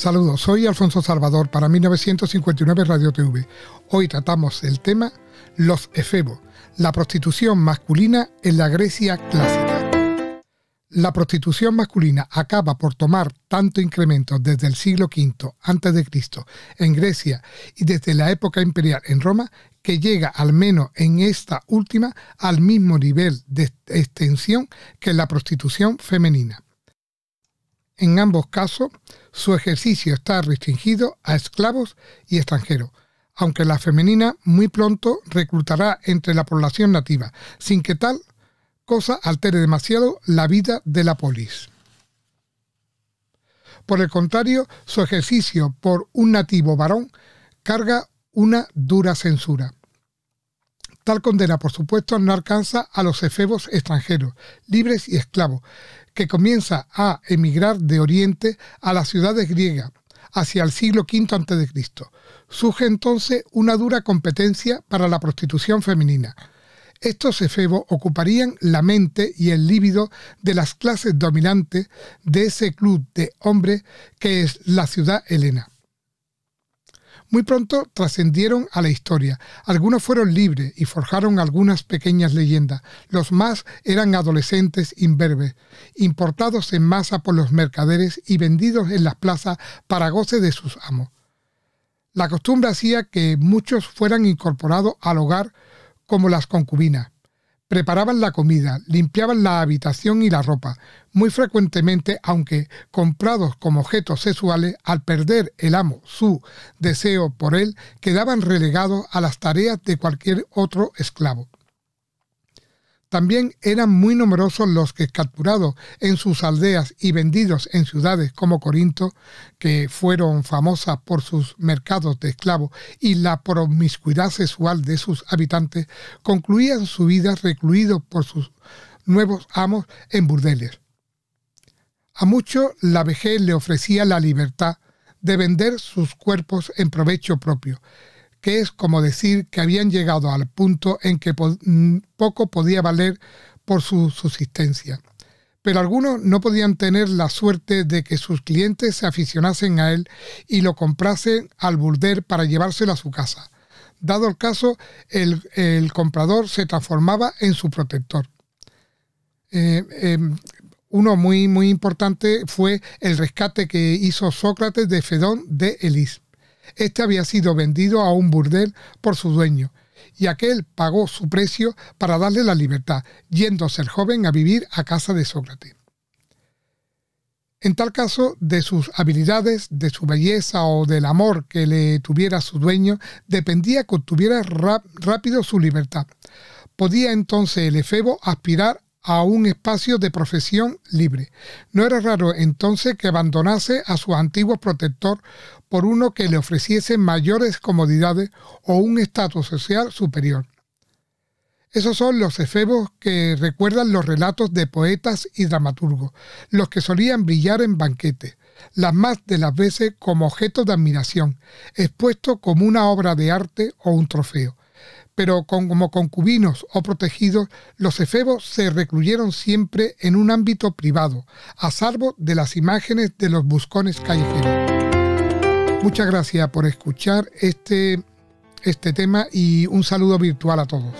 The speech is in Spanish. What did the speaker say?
Saludos, soy Alfonso Salvador para 1959 Radio TV. Hoy tratamos el tema Los efebos, la prostitución masculina en la Grecia clásica. La prostitución masculina acaba por tomar tanto incremento desde el siglo V a.C. en Grecia y desde la época imperial en Roma que llega al menos en esta última al mismo nivel de extensión que la prostitución femenina. En ambos casos, su ejercicio está restringido a esclavos y extranjeros, aunque la femenina muy pronto reclutará entre la población nativa, sin que tal cosa altere demasiado la vida de la polis. Por el contrario, su ejercicio por un nativo varón carga una dura censura. Tal condena, por supuesto, no alcanza a los efebos extranjeros, libres y esclavos, que comienza a emigrar de Oriente a las ciudades griegas, hacia el siglo V a.C. Surge entonces una dura competencia para la prostitución femenina. Estos efebos ocuparían la mente y el líbido de las clases dominantes de ese club de hombres que es la ciudad helena. Muy pronto trascendieron a la historia. Algunos fueron libres y forjaron algunas pequeñas leyendas. Los más eran adolescentes imberbes, importados en masa por los mercaderes y vendidos en las plazas para goce de sus amos. La costumbre hacía que muchos fueran incorporados al hogar como las concubinas, preparaban la comida, limpiaban la habitación y la ropa, muy frecuentemente, aunque comprados como objetos sexuales, al perder el amo su deseo por él, quedaban relegados a las tareas de cualquier otro esclavo. También eran muy numerosos los que capturados en sus aldeas y vendidos en ciudades como Corinto, que fueron famosas por sus mercados de esclavos y la promiscuidad sexual de sus habitantes, concluían su vida recluidos por sus nuevos amos en burdeles. A muchos la vejez le ofrecía la libertad de vender sus cuerpos en provecho propio, que es como decir que habían llegado al punto en que mm, poco podía valer por su subsistencia. Pero algunos no podían tener la suerte de que sus clientes se aficionasen a él y lo comprasen al burder para llevárselo a su casa. Dado el caso, el, comprador se transformaba en su protector. Eh, em, uno muy, muy importante fue el rescate que hizo Sócrates de Fedón de Elis. Este había sido vendido a un burdel por su dueño, y aquel pagó su precio para darle la libertad, yéndose el joven a vivir a casa de Sócrates. En tal caso, de sus habilidades, de su belleza o del amor que le tuviera su dueño, dependía que obtuviera rápido su libertad. Podía entonces el efebo aspirar a un espacio de profesión libre. No era raro entonces que abandonase a su antiguo protector por uno que le ofreciese mayores comodidades o un estatus social superior. Esos son los efebos que recuerdan los relatos de poetas y dramaturgos, los que solían brillar en banquetes, las más de las veces como objeto de admiración, expuesto como una obra de arte o un trofeo, pero como concubinos o protegidos, los efebos se recluyeron siempre en un ámbito privado, a salvo de las imágenes de los buscones callejeros. Muchas gracias por escuchar este, este tema y un saludo virtual a todos.